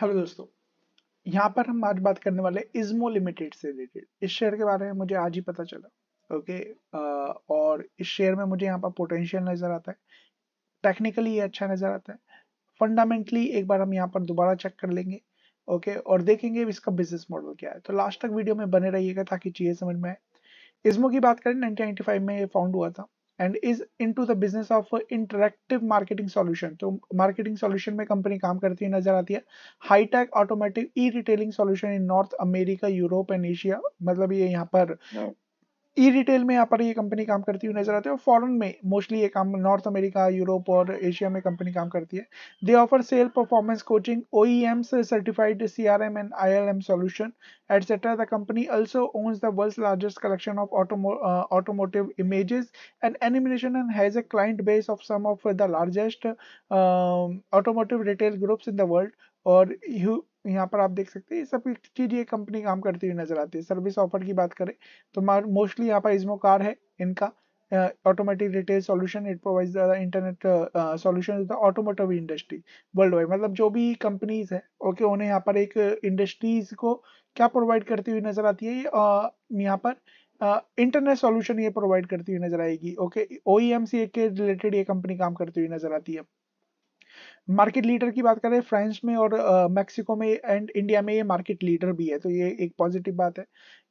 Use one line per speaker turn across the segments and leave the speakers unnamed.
hello दोस्तों यहाँ पर हम आज बात करने वाले इज्मो लिमिटेड से रिलेटेड इस शेयर के बारे में मुझे आज ही पता चला ओके और इस शेयर में मुझे यहाँ पर पोटेंशियल नज़र आता है टेक्निकली ये अच्छा नज़र आता है फंडामेंटली एक बार हम यहाँ पर दोबारा चेक कर लेंगे ओके और देखेंगे इसका बिजनेस मॉडल क्या है तो लास्ट तक वीडियो में बने रहिएगा ताकि चीज़ें समझ में आए इज्मो की बात करें नाइनटीन में ये फाउंड हुआ था and is in to the business of interactive marketing solution तो मार्केटिंग सोल्यूशन में कंपनी काम करती हुई नजर आती है hi tech automatic e retailing solution in north America Europe and Asia मतलब ये यहाँ पर ई रिटेल में यहाँ पर ये कंपनी काम करती हुई नजर आती है और में मोस्टली ये काम नॉर्थ अमेरिका यूरोप और एशिया में कंपनी काम करती है they offer sale performance coaching ओ से certified C R M and I L M solution etcetera the company also owns the world largest collection of automotive images and animation and has a client base of some of the largest automotive retail groups in the world और यू यहाँ पर आप देख सकते हैं ये सब चीज़ कंपनी काम करती हुई नजर आती है सर्विस ऑफर की बात करें तो मोस्टली यहाँ पर इजमो कार है इनका automatic retail solution it provides the internet solution the automotive industry worldwide मतलब जो भी कंपनीज है ओके उन्हें यहाँ पर एक इंडस्ट्रीज को क्या प्रोवाइड करती हुई नजर आती है ये यहाँ पर इंटरनेट सॉल्यूशन ये प्रोवाइड करती हुई नजर आएगी ओके ओ e के रिलेटेड ये कंपनी काम करती हुई नजर आती है मार्केट लीडर की बात करें फ्रांस में और मेक्सिको में एंड इंडिया में ये मार्केट लीडर भी है तो ये एक पॉजिटिव बात है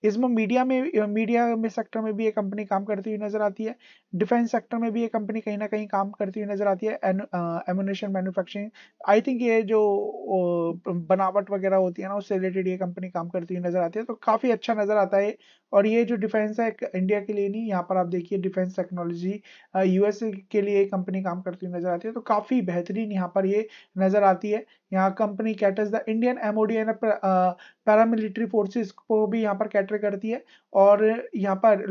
इसमें मीडिया में मीडिया में सेक्टर में भी ये कंपनी काम करती हुई नजर आती है डिफेंस सेक्टर में भी ये कंपनी कहीं ना कहीं काम करती हुई नजर आती है एमोनेशन मैन्युफैक्चरिंग आई थिंक ये जो बनावट वगैरह होती है ना उससे रिलेटेड ये कंपनी काम करती हुई नजर आती है तो काफ़ी अच्छा नजर आता है और ये जो डिफेंस है इंडिया के लिए नहीं यहाँ पर आप देखिए डिफेंस टेक्नोलॉजी यूएसए के लिए कंपनी काम करती हुई नजर आती है तो काफ़ी बेहतरीन यहाँ पर ये नज़र आती है यहाँ company caters the Indian MOD and paramilitary forces को भी यहाँ पर कैटर करती है और यहाँ पर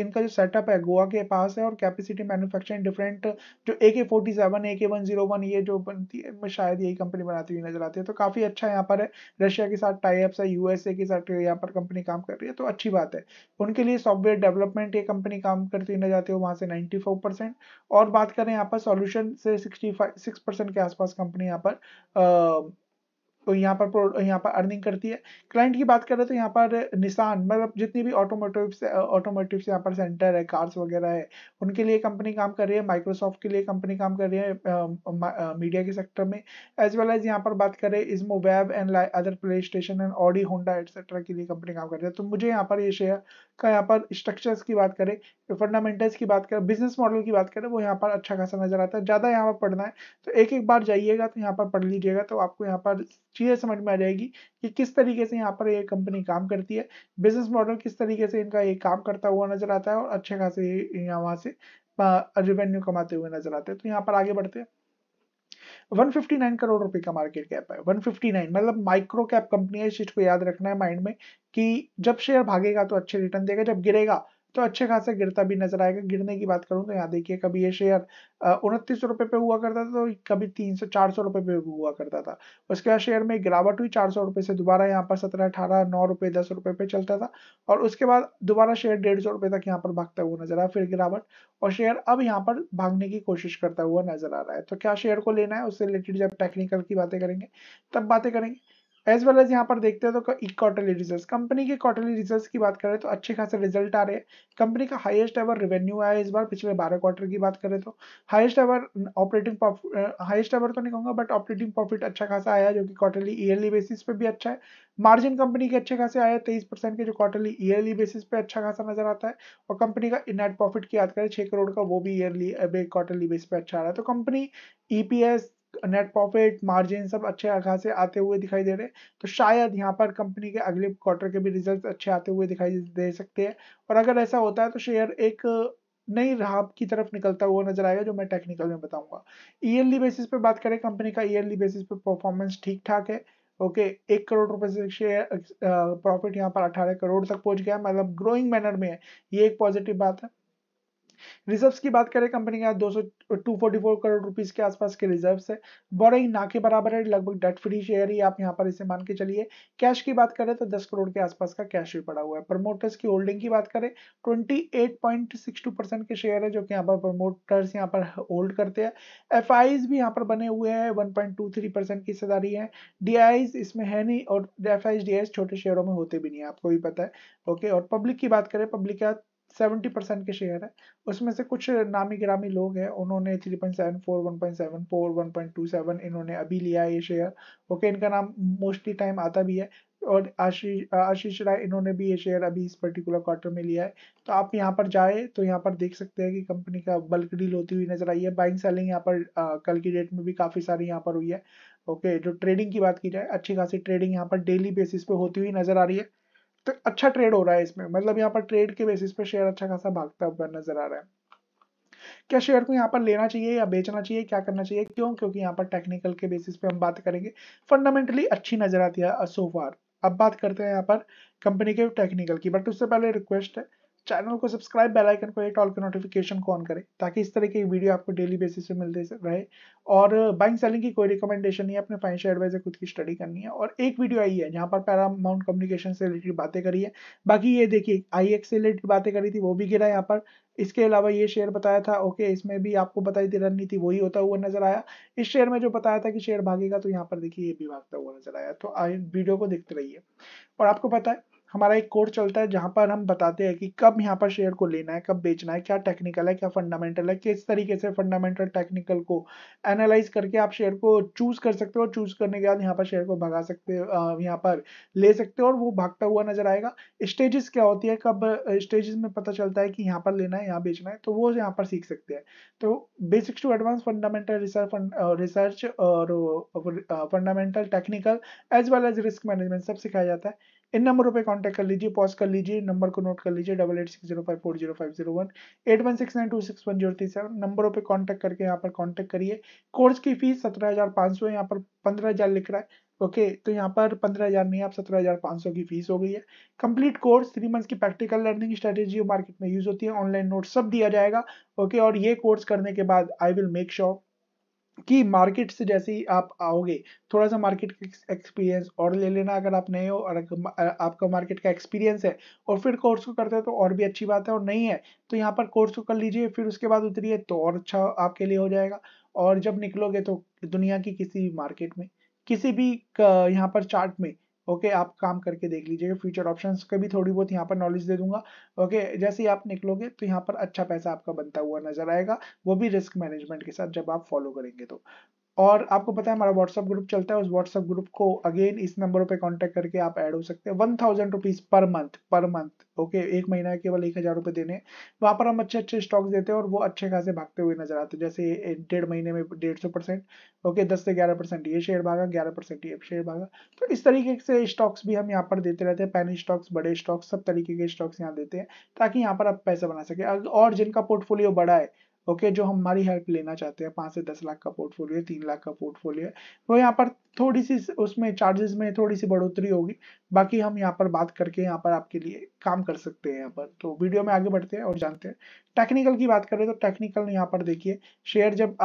इनका जो सेटअप है गोवा के पास है और कैपेसिटी मैन्युफैक्चरिंग डिफरेंट जो ए के फोर्टी सेवन ए के वन जीरो वन ये जो बनती है शायद यही कंपनी बनाती हुई नजर आती है तो काफ़ी अच्छा यहाँ पर है रशिया के साथ टाइप्स है यूएसए के साथ यहाँ पर कंपनी काम कर रही है तो अच्छी बात है उनके लिए सॉफ्टवेयर डेवलपमेंट ये कंपनी काम करती हुई नजर आती है वहाँ से नाइन्टी फोर परसेंट और बात करें यहाँ पर सोल्यूशन से सिक्सटी फाइव सिक्स परसेंट के आसपास कंपनी यहाँ पर uh, um, तो यहाँ पर यहाँ पर अर्निंग करती है क्लाइंट की बात करें तो यहाँ पर निशान मतलब जितनी भी ऑटोमोटिव ऑटोमोटिव यहाँ पर सेंटर है कार्स वगैरह है उनके लिए कंपनी काम कर रही है माइक्रोसॉफ्ट के लिए कंपनी काम कर रही है मीडिया के सेक्टर में एज वेल एज यहाँ पर बात करें Izmo web and other PlayStation and Audi Honda etcetera के लिए कंपनी काम कर रही है तो मुझे यहाँ पर ये शेयर का यहाँ पर स्ट्रक्चर्स की बात करें फंडामेंटल्स की बात करें बिजनेस मॉडल की बात करें वो यहाँ पर अच्छा खासा नजर आता है ज़्यादा यहाँ पर पढ़ना है तो एक एक बार जाइएगा तो यहाँ पर पढ़ लीजिएगा तो आपको यहाँ पर चीज़ें समझ में आ जाएगी कि किस तरीके से यहाँ पर ये कंपनी काम करती है बिजनेस मॉडल किस तरीके से इनका ये काम करता हुआ नजर आता है और अच्छे खासे यहाँ वहां से रिवेन्यू कमाते हुए नजर आते हैं तो यहाँ पर आगे बढ़ते हैं 159 करोड़ रुपए का मार्केट कैप है 159 मतलब माइक्रो कैप कंपनी है इस चीज को याद रखना है माइंड में कि जब शेयर भागेगा तो अच्छे रिटर्न देगा जब गिरेगा तो अच्छे खासे गिरता भी नजर आएगा गिरने की बात करूं तो यहाँ देखिए कभी ये शेयर उनतीस रुपए पे हुआ करता था तो कभी तीन सौ चार सौ रुपए पे हुआ करता था उसके बाद शेयर में गिरावट हुई चार सौ रुपए से दोबारा यहाँ पर सत्रह अठारह नौ रुपए दस रुपए पे चलता था और उसके बाद दोबारा शेयर डेढ़ सौ रुपए तक यहाँ पर भागता हुआ नजर आया फिर गिरावट और शेयर अब यहाँ पर भागने की कोशिश करता हुआ नजर आ रहा है तो क्या शेयर को लेना है उससे रिलेटेड जब टेक्निकल की बातें करेंगे तब बातें करेंगे एज वेल एज यहाँ पर देखते हैं तो क्वार्टरली रिजल्ट कंपनी के क्वार्टरली रिजल्ट की बात करें तो अच्छे खासे रिजल्ट आ रहे हैं कंपनी का हाईएस्ट एवर रेवेन्यू आया इस बार पिछले बारह क्वार्टर की बात करें तो highest ever operating highest ever तो नहीं कहूँगा बट ऑपरेटिंग प्रॉफिट अच्छा खासा आया जो कि क्वार्टरली ईयरली बेसिस पे भी अच्छा है मार्जिन कंपनी के अच्छे खासे आया तेईस परसेंट के जो क्वार्टरली ईयरली बेसिस पे अच्छा खासा नजर आता है और कंपनी का नेट प्रॉफिट की बात करें छः करोड़ का वो भी ईयरली क्वार्टरली बेस पे अच्छा आ रहा है तो company EPS e net profit margin सब अच्छे खासे आते हुए दिखाई दे रहे हैं तो शायद यहाँ पर कंपनी के अगले क्वार्टर के भी रिजल्ट अच्छे आते हुए दिखाई दे सकते हैं और अगर ऐसा होता है तो शेयर एक नई राह की तरफ निकलता हुआ नजर आएगा जो मैं टेक्निकल में बताऊंगा ईयरली बेसिस पे बात करें कंपनी का ईयरली बेसिस पे परफॉर्मेंस ठीक ठाक है ओके okay, एक करोड़ रुपए से शेयर प्रॉफिट uh, यहाँ पर अठारह करोड़ तक पहुंच गया मतलब ग्रोइंग मैनर में है ये एक पॉजिटिव बात है रिजर्व्स की बात करें कंपनी के दो सौ करोड़ रुपीज के आसपास के रिजर्व्स है बोरिंग ना के बराबर है लगभग डेट फ्री शेयर ही आप यहाँ पर इसे मान के चलिए कैश की बात करें तो दस करोड़ के आसपास का कैश भी पड़ा हुआ है प्रमोटर्स की होल्डिंग की बात करें ट्वेंटी के शेयर है जो कि यहाँ पर प्रमोटर्स यहाँ पर होल्ड करते हैं एफ भी यहाँ पर बने हुए हैं वन पॉइंट की हिस्सेदारी है डी इसमें है नहीं और एफ आई छोटे शेयरों में होते भी नहीं है आपको भी पता है ओके और पब्लिक की बात करें पब्लिक का सेवेंटी परसेंट के शेयर है उसमें से कुछ नामी गिरामी लोग हैं उन्होंने three point seven four one point seven four one point two seven इन्होंने अभी लिया है ये शेयर ओके इनका नाम मोस्टली टाइम आता भी है और आशीष आशीष राय इन्होंने भी ये शेयर अभी इस पर्टिकुलर क्वार्टर में लिया है तो आप यहाँ पर जाए तो यहाँ पर देख सकते हैं कि कंपनी का बल्क डील होती हुई नजर आई है बाइंग सेलिंग यहाँ पर आ, कल की डेट में भी काफ़ी सारी यहाँ पर हुई है ओके जो ट्रेडिंग की बात की जाए अच्छी खासी ट्रेडिंग यहाँ पर डेली बेसिस पे होती हुई नजर आ रही है तो अच्छा ट्रेड हो रहा है इसमें मतलब यहाँ पर ट्रेड के बेसिस पे शेयर अच्छा खासा भागता हुआ नजर आ रहा है क्या शेयर को यहाँ पर लेना चाहिए या बेचना चाहिए क्या करना चाहिए क्यों क्योंकि यहाँ पर टेक्निकल के बेसिस पे हम बात करेंगे फंडामेंटली अच्छी नजर आती है असोफार अब बात करते हैं यहाँ पर कंपनी के टेक्निकल की बट उससे पहले रिक्वेस्ट है चैनल को सब्सक्राइब बेल आइकन को एक ऑल के नोटिफिकेशन को ऑन करें ताकि इस तरह की वीडियो आपको डेली बेसिस पे मिलते रहे और बाइंग सेलिंग की कोई रिकमेंडेशन नहीं है अपने फाइनेंशियल एडवाइजर खुद की स्टडी करनी है और एक वीडियो आई है जहाँ पर पैरामाउंट कम्युनिकेशन से रिलेटेड बातें करी है बाकी ये देखिए आई से रिलेटेड बातें करी थी वो भी गिरा यहाँ पर इसके अलावा ये शेयर बताया था ओके इसमें भी आपको बताई थी रणनीति वही होता हुआ नजर आया इस शेयर में जो बताया था कि शेयर भागेगा तो यहाँ पर देखिए ये भी भागता हुआ नजर आया तो वीडियो को देखते रहिए और आपको पता है हमारा एक कोर्स चलता है जहां पर हम बताते हैं कि कब यहाँ पर शेयर को लेना है कब बेचना है क्या टेक्निकल है क्या फंडामेंटल है किस तरीके से फंडामेंटल टेक्निकल को एनालाइज करके आप शेयर को चूज कर सकते हो और चूज करने के बाद यहाँ पर शेयर को भगा सकते हो यहाँ पर ले सकते हो और वो भागता हुआ नजर आएगा स्टेजेस क्या होती है कब स्टेजेस में पता चलता है कि यहाँ पर लेना है यहाँ बेचना है तो वो यहाँ पर सीख सकते हैं तो basics to advance fundamental research research और fundamental technical as well as risk management सब सिखाया जाता है इन नंबरों पे कांटेक्ट कर लीजिए पॉज कर लीजिए नंबर को नोट कर लीजिए double eight six zero five four zero five zero one eight one six nine two six one zero three seven नंबरों पे कांटेक्ट करके यहाँ पर कांटेक्ट करिए कोर्स की फीस सत्रह हज़ार पाँच सौ यहाँ पर पंद्रह हज़ार लिख रहा है ओके तो यहाँ पर पंद्रह हज़ार नहीं आप सत्रह हज़ार पाँच सौ की फीस हो गई है कंप्लीट कोर्स थ्री मंथ्स की प्रैक्टिकल लर्निंग स्ट्रेटेजी मार्केट में यूज़ होती है ऑनलाइन नोट सब दिया जाएगा ओके और ये कोर्स करने के बाद आई विल मेक श्योर कि मार्केट से जैसे ही आप आओगे थोड़ा सा मार्केट का एक्सपीरियंस और ले लेना अगर आप नए हो और आपका मार्केट का एक्सपीरियंस है और फिर कोर्स को करते हो तो और भी अच्छी बात है और नहीं है तो यहाँ पर कोर्स को कर लीजिए फिर उसके बाद उतरिए तो और अच्छा आपके लिए हो जाएगा और जब निकलोगे तो दुनिया की किसी भी मार्केट में किसी भी यहाँ पर चार्ट में ओके आप काम करके देख लीजिएगा फ्यूचर ऑप्शंस का भी थोड़ी बहुत यहाँ पर नॉलेज दे दूंगा ओके जैसे ही आप निकलोगे तो यहाँ पर अच्छा पैसा आपका बनता हुआ नजर आएगा वो भी रिस्क मैनेजमेंट के साथ जब आप फॉलो करेंगे तो और आपको पता है हमारा व्हाट्सएप ग्रुप चलता है उस व्हाट्सएप ग्रुप को अगेन इस नंबर पे कांटेक्ट करके आप ऐड हो सकते हैं one thousand rupees per month per month okay एक महीना केवल एक हज़ार रुपए देने वहाँ पर हम अच्छे अच्छे स्टॉक्स देते हैं और वो अच्छे खासे भागते हुए नजर आते हैं जैसे डेढ़ महीने में डेढ़ सौ परसेंट ओके दस से ग्यारह परसेंट ये शेयर भागा ग्यारह परसेंट ये शेयर भागा तो इस तरीके से स्टॉक्स भी हम यहाँ पर देते रहते हैं पैनी स्टॉक्स बड़े स्टॉक्स सब तरीके के स्टॉक्स यहाँ देते हैं ताकि यहाँ पर आप पैसा बना सके और जिनका पोर्टफोलियो बड़ा है ओके जो हमारी हेल्प लेना चाहते हैं पांच से दस लाख का पोर्टफोलियो तीन लाख का पोर्टफोलियो तो वो यहाँ पर थोड़ी सी उसमें चार्जेस में थोड़ी सी बढ़ोतरी होगी बाकी हम यहाँ पर बात करके यहाँ पर आपके लिए काम कर सकते हैं यहाँ पर तो वीडियो में आगे बढ़ते हैं और जानते हैं टेक्निकल की बात करें तो टेक्निकल यहाँ पर देखिए शेयर जब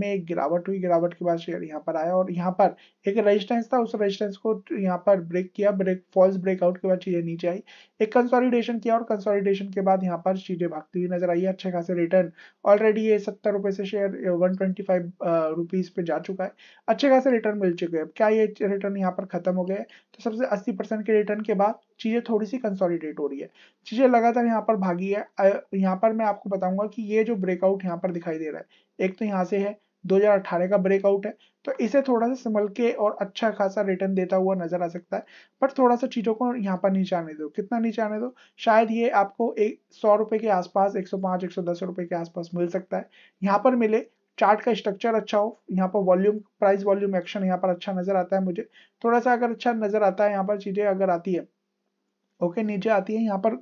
में एक गिरावट हुई गिरावट के बाद शेयर यहाँ पर आया और यहाँ पर एक रेजिस्टेंस था उस रेजिस्टेंस को यहाँ पर ब्रेक किया ब्रेक फॉल्स ब्रेकआउट के बाद चीजें नीचे आई एक कंसोलिडेशन किया और कंसोलिडेशन के बाद यहाँ पर चीजें भागती हुई नजर आई अच्छे खासे रिटर्न और ऑलरेडी ये सत्तर रुपए से share one twenty five rupees पे जा चुका है अच्छे खासे रिटर्न मिल चुके हैं क्या ये रिटर्न यहाँ पर खत्म हो गए तो सबसे अस्सी परसेंट के रिटर्न के बाद चीज़ें थोड़ी सी कंसोलिडेट हो रही है चीज़ें लगातार यहाँ पर भागी है यहाँ पर मैं आपको बताऊंगा कि ये जो ब्रेकआउट यहाँ पर दिखाई दे रहा है एक तो यहाँ से है 2018 का ब्रेकआउट है तो इसे थोड़ा सा संभल के और अच्छा खासा रिटर्न देता हुआ नजर आ सकता है पर थोड़ा सा चीज़ों को यहाँ पर नीचे आने दो कितना नीचे आने दो शायद ये आपको एक सौ रुपए के आसपास एक सौ पाँच एक सौ दस रुपये के आसपास मिल सकता है यहाँ पर मिले चार्ट का स्ट्रक्चर अच्छा हो यहाँ पर वॉल्यूम प्राइस वॉल्यूम एक्शन यहाँ पर अच्छा नजर आता है मुझे थोड़ा सा अगर अच्छा नजर आता है यहाँ पर चीज़ें अगर आती है ओके नीचे आती है यहाँ पर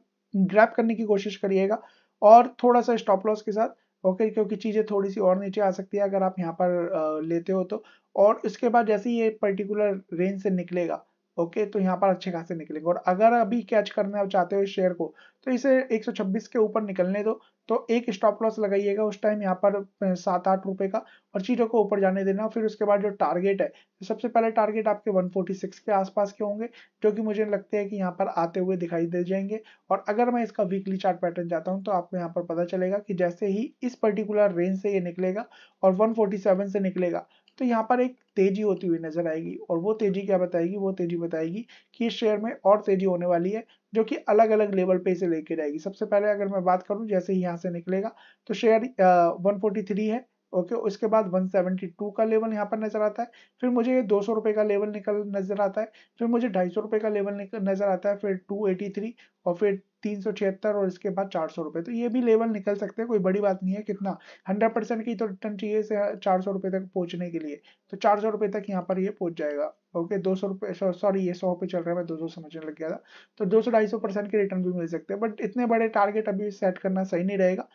ग्रैप करने की कोशिश करिएगा और थोड़ा सा स्टॉप लॉस के साथ ओके क्योंकि चीज़ें थोड़ी सी और नीचे आ सकती है अगर आप यहाँ पर लेते हो तो और इसके बाद जैसे ही ये पर्टिकुलर रेंज से निकलेगा ओके okay, तो यहाँ पर अच्छे खासे निकलेंगे और अगर अभी कैच करना चाहते हो इस शेयर को तो इसे 126 के ऊपर निकलने दो तो एक स्टॉप लॉस लगाइएगा उस टाइम यहाँ पर सात आठ रुपए का और चीज़ों को ऊपर जाने देना फिर उसके बाद जो टारगेट है तो सबसे पहले टारगेट आपके 146 के आसपास के होंगे जो कि मुझे लगते हैं कि यहाँ पर आते हुए दिखाई दे जाएंगे और अगर मैं इसका वीकली चार्ट पैटर्न जाता हूँ तो आपको यहाँ पर पता चलेगा कि जैसे ही इस पर्टिकुलर रेंज से ये निकलेगा और वन से निकलेगा तो यहाँ पर एक तेजी होती हुई नजर आएगी और वो तेजी क्या बताएगी वो तेजी बताएगी कि इस शेयर में और तेजी होने वाली है जो कि अलग अलग लेवल पे इसे लेके जाएगी सबसे पहले अगर मैं बात करूं जैसे ही यहाँ से निकलेगा तो शेयर वन है ओके okay, उसके बाद 172 का लेवल यहाँ पर नजर आता है फिर मुझे ये दो रुपए का लेवल निकल नजर आता है फिर मुझे ढाई रुपए का लेवल नजर आता है फिर 283 और फिर तीन सौ छिहत्तर और इसके बाद चार सौ तो ये भी लेवल निकल सकते हैं कोई बड़ी बात नहीं है कितना हंड्रेड परसेंट की तो रिटर्न चाहिए इसे चार सौ तक पहुंचने के लिए तो चार सौ रुपये तक यहाँ पर ये पहुंच जाएगा ओके दो सौ सॉरी ये सौ पे चल रहा है मैं दो सौ समझने लग गया था तो दो सौ ढाई सौ परसेंट के रिटर्न भी मिल सकते हैं बट इतने बड़े टारगेट अभी सेट करना सही नहीं रहेगा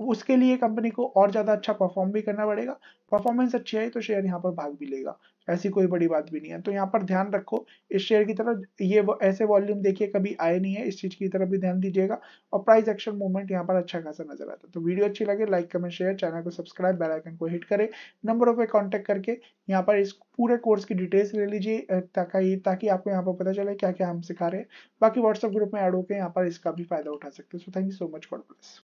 उसके लिए कंपनी को और ज़्यादा अच्छा परफॉर्म भी करना पड़ेगा परफॉर्मेंस अच्छी आई तो शेयर यहाँ पर भाग भी लेगा ऐसी कोई बड़ी बात भी नहीं है तो यहाँ पर ध्यान रखो इस शेयर की तरफ ये ऐसे वॉल्यूम देखिए कभी आए नहीं है इस चीज़ की तरफ भी ध्यान दीजिएगा और प्राइस एक्शन मूवमेंट यहाँ पर अच्छा खासा नजर आता है तो वीडियो अच्छी लगे लाइक कमेंट शेयर चैनल को सब्सक्राइब बेलाइकन को हिट करे नंबरों पर कॉन्टैक्ट करके यहाँ पर इस पूरे कोर्स की डिटेल्स ले लीजिए ताकि ताकि आपको यहाँ पर पता चले क्या क्या हम सिखा रहे हैं बाकी व्हाट्सएप ग्रुप में एड होकर यहाँ पर इसका भी फायदा उठा सकते हैं so thank you so much for plus